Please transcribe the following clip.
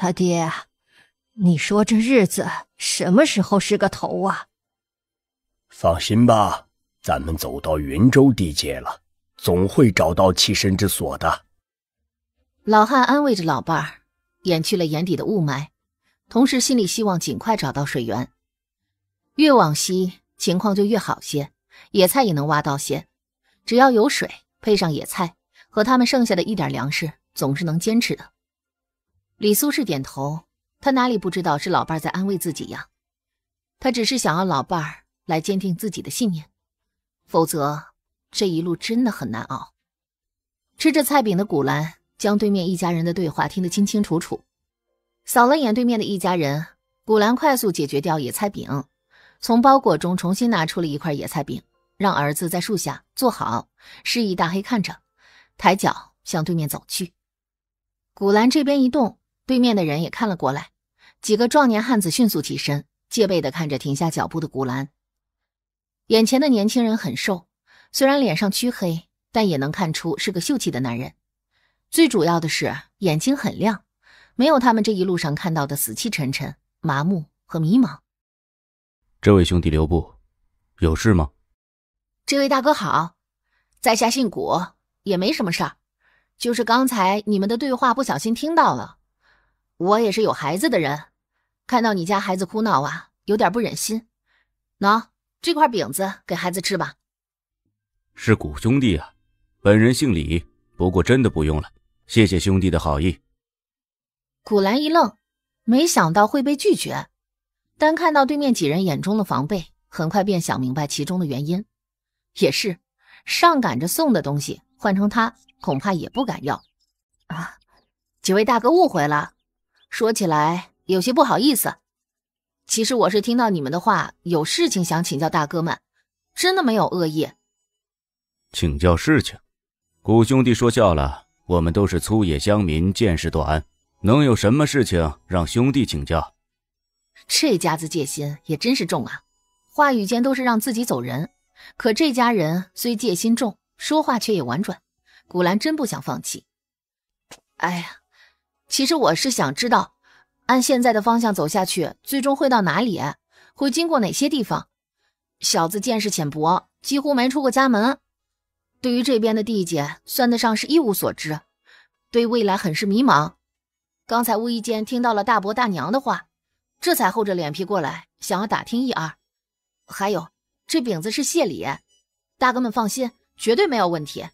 他爹，你说这日子什么时候是个头啊？放心吧，咱们走到云州地界了，总会找到栖身之所的。老汉安慰着老伴儿，掩去了眼底的雾霾，同时心里希望尽快找到水源。越往西，情况就越好些，野菜也能挖到些。只要有水，配上野菜和他们剩下的一点粮食，总是能坚持的。李苏氏点头，他哪里不知道是老伴儿在安慰自己呀？他只是想要老伴儿来坚定自己的信念，否则这一路真的很难熬。吃着菜饼的古兰将对面一家人的对话听得清清楚楚，扫了眼对面的一家人，古兰快速解决掉野菜饼，从包裹中重新拿出了一块野菜饼，让儿子在树下坐好，示意大黑看着，抬脚向对面走去。古兰这边一动。对面的人也看了过来，几个壮年汉子迅速起身，戒备地看着停下脚步的古兰。眼前的年轻人很瘦，虽然脸上黢黑，但也能看出是个秀气的男人。最主要的是眼睛很亮，没有他们这一路上看到的死气沉沉、麻木和迷茫。这位兄弟留步，有事吗？这位大哥好，在下姓古，也没什么事儿，就是刚才你们的对话不小心听到了。我也是有孩子的人，看到你家孩子哭闹啊，有点不忍心。喏，这块饼子给孩子吃吧。是古兄弟啊，本人姓李，不过真的不用了，谢谢兄弟的好意。古兰一愣，没想到会被拒绝，但看到对面几人眼中的防备，很快便想明白其中的原因。也是，上赶着送的东西，换成他恐怕也不敢要。啊，几位大哥误会了。说起来有些不好意思，其实我是听到你们的话，有事情想请教大哥们，真的没有恶意。请教事情，古兄弟说笑了，我们都是粗野乡民，见识短，能有什么事情让兄弟请教？这家子戒心也真是重啊，话语间都是让自己走人。可这家人虽戒心重，说话却也婉转。古兰真不想放弃，哎呀。其实我是想知道，按现在的方向走下去，最终会到哪里，会经过哪些地方。小子见识浅薄，几乎没出过家门，对于这边的地界算得上是一无所知，对未来很是迷茫。刚才无意间听到了大伯大娘的话，这才厚着脸皮过来，想要打听一二。还有，这饼子是谢礼，大哥们放心，绝对没有问题。